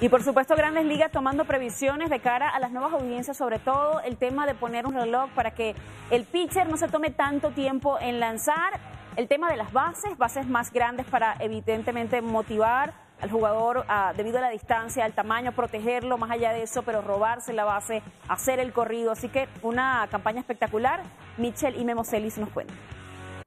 Y por supuesto, Grandes Ligas tomando previsiones de cara a las nuevas audiencias, sobre todo el tema de poner un reloj para que el pitcher no se tome tanto tiempo en lanzar. El tema de las bases, bases más grandes para evidentemente motivar al jugador ah, debido a la distancia, al tamaño, protegerlo más allá de eso, pero robarse la base, hacer el corrido. Así que una campaña espectacular. Michel y Memo Celis nos cuentan.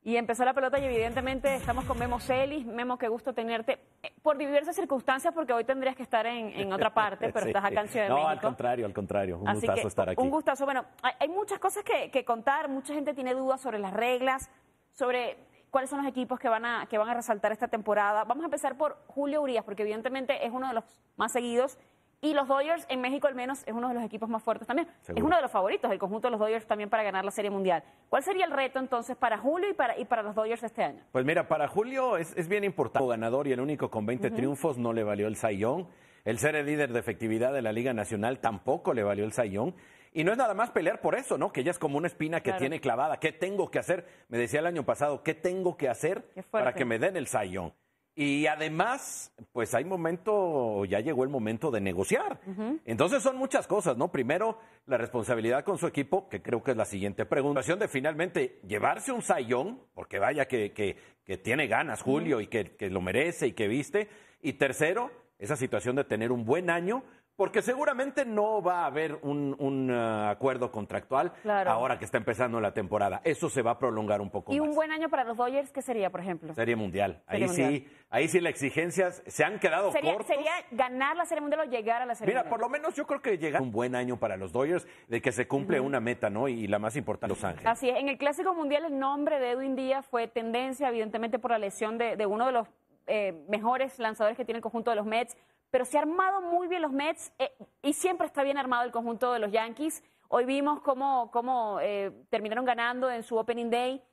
Y empezó la pelota y evidentemente estamos con Memo Celis. Memo, qué gusto tenerte por diversas circunstancias, porque hoy tendrías que estar en, otra parte, pero estás acá en no, México. al contrario, al contrario. Un gustazo estar aquí. Un gustazo. Bueno, hay, muchas cosas que, que, contar. Mucha gente tiene dudas sobre las reglas, sobre cuáles son los equipos que van, a, que van a resaltar esta temporada. Vamos a empezar por Julio Urias, porque evidentemente es uno de los más seguidos y los Dodgers en México al menos es uno de los equipos más fuertes también. Es uno de los favoritos, el conjunto de los Dodgers también para ganar la Serie Mundial. ¿Cuál sería el reto entonces para Julio y para, y para los Dodgers este año? Pues mira, para Julio es, bien importante. Ganador y el único con 20 triunfos no le valió el Sayón. El ser el líder de efectividad de la Liga Nacional tampoco le valió el Sayón. Y no es nada más pelear por eso, ¿no? Que ella es como una espina que tiene clavada. ¿Qué tengo que hacer? Me decía el año pasado, ¿qué tengo que hacer para que me den el sayón? Y además, pues hay momento, ya llegó el momento de negociar. Entonces son muchas cosas, ¿no? Primero, la responsabilidad con su equipo, que creo que es la siguiente pregunta. De finalmente llevarse un sayón, porque vaya que, que, tiene ganas Julio y que lo merece y que viste. Y tercero, esa situación de tener un buen año porque seguramente no va a haber un, eh, acuerdo contractual ahora que está empezando la temporada. Eso se va a prolongar un poco. ¿Y un buen año para los Dodgers qué sería, por ejemplo? Serie mundial. ahí sí, ahí sí las exigencias se han quedado sería, Sería ganar la serie mundial o llegar a la serie Mira, por lo menos yo creo que llega un buen año para los Dodgers de que se cumple una meta, ¿no? Y la más importante, Los Ángeles. Así es. En el Clásico Mundial el nombre de Edwin Díaz fue tendencia, evidentemente por la lesión de, uno de los eh, mejores lanzadores que tiene el conjunto de los Mets, pero se ha armado muy bien los Mets eh, y siempre está bien armado el conjunto de los Yankees. Hoy vimos cómo, eh, terminaron ganando en su Opening Day.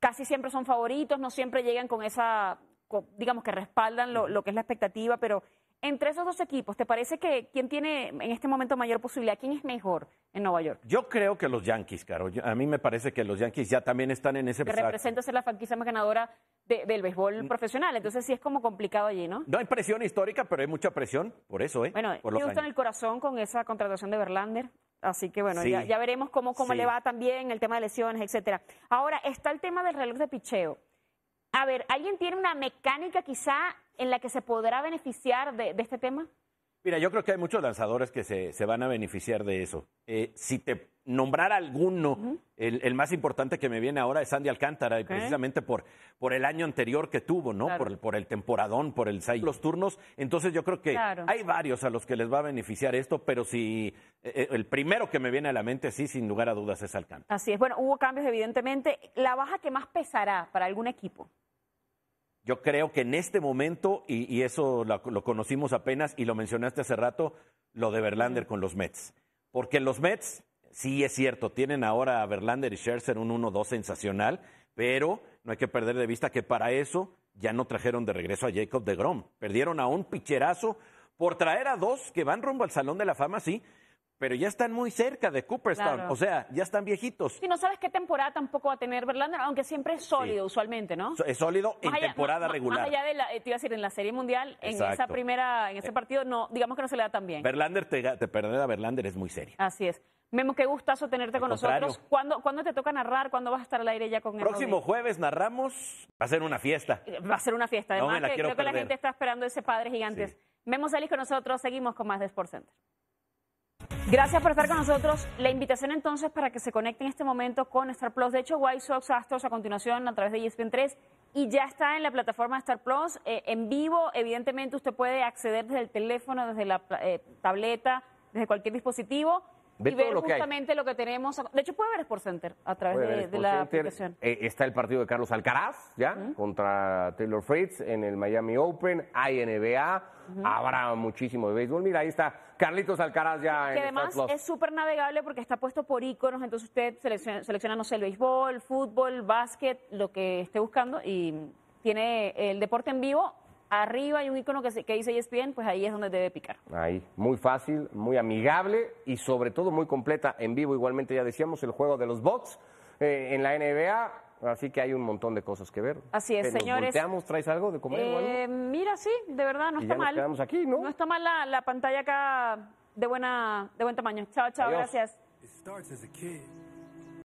Casi siempre son favoritos, no siempre llegan con esa, digamos que respaldan lo, que es la expectativa, pero entre esos dos equipos, ¿te parece que quién tiene en este momento mayor posibilidad? ¿Quién es mejor en Nueva York? Yo creo que los Yankees, Caro. a mí me parece que los Yankees ya también están en ese... Que representa ser la franquicia más ganadora del béisbol mm. profesional. Entonces sí es como complicado allí, ¿no? No hay presión histórica, pero hay mucha presión por eso, ¿eh? Bueno, por estoy en el corazón con esa contratación de Verlander. Así que bueno, ya, ya, veremos cómo, cómo le va también el tema de lesiones, etcétera. Ahora está el tema del reloj de picheo. A ver, ¿alguien tiene una mecánica quizá en la que se podrá beneficiar de este tema? Mira, yo creo que hay muchos lanzadores que se, van a beneficiar de eso. Eh, si te nombrara alguno, el, más importante que me viene ahora es Andy Alcántara, precisamente por, por el año anterior que tuvo, ¿no? Por, el, por el temporadón, por el los turnos. Entonces yo creo que hay varios a los que les va a beneficiar esto, pero si eh, eh, el primero que me viene a la mente, sí, sin lugar a dudas, es Alcántara. Así es. Bueno, hubo cambios, evidentemente. ¿La baja que más pesará para algún equipo? Yo creo que en este momento, y, eso lo, conocimos apenas y lo mencionaste hace rato, lo de Verlander con los Mets. Porque los Mets, sí es cierto, tienen ahora a Verlander y Scherzer un 1-2 sensacional, pero no hay que perder de vista que para eso ya no trajeron de regreso a Jacob de Grom. Perdieron a un picherazo por traer a dos que van rumbo al Salón de la Fama, sí, pero ya están muy cerca de Cooperstown, o sea, ya están viejitos. Y no sabes qué temporada tampoco va a tener Verlander, aunque siempre es sólido usualmente, ¿no? Es sólido en temporada regular. Más allá de eh, te iba a decir, en la Serie Mundial, en esa primera, en ese eh, partido, no, digamos que no se le da tan bien. Verlander, te, te a Verlander es muy serio. Así es. Memo, qué gustazo tenerte con nosotros. ¿Cuándo, ¿Cuándo, te toca narrar? ¿Cuándo vas a estar al aire ya con el Próximo jueves narramos. Va a ser una fiesta. Eh, va a ser una fiesta. Además, no me la creo que la gente está esperando ese Padre gigante. Vemos Memo, salís con nosotros. Seguimos con más de Sports Center. Gracias por estar con nosotros. La invitación entonces para que se conecten en este momento con Star Plus. De hecho, White Sox Astros a continuación a través de e ESPN 3 y ya está en la plataforma Star Plus eh, en vivo. Evidentemente usted puede acceder desde el teléfono, desde la eh, tableta, desde cualquier dispositivo y ver justamente lo que tenemos. De hecho, puede ver Sport Center a través de, la aplicación. Eh, está el partido de Carlos Alcaraz, ¿ya? Contra Taylor Fritz en el Miami Open. Hay NBA. Habrá muchísimo de béisbol. Mira, ahí está Carlitos Alcaraz ya que Que además es súper navegable porque está puesto por iconos. Entonces usted selecciona, selecciona, no sé, el béisbol, fútbol, básquet, lo que esté buscando y tiene el deporte en vivo arriba hay un icono que, que dice ESPN, pues ahí es donde debe picar. Ahí, muy fácil, muy amigable y sobre todo muy completa en vivo. Igualmente ya decíamos el juego de los bots eh, en la NBA. Así que hay un montón de cosas que ver. Así es, eh, señores. Volteamos, ¿Traes algo de comer o algo? Eh, mira, sí, de verdad, no está mal. Nos aquí, ¿no? No está mal la, pantalla acá de, buena, de buen tamaño. Chao, chao, gracias.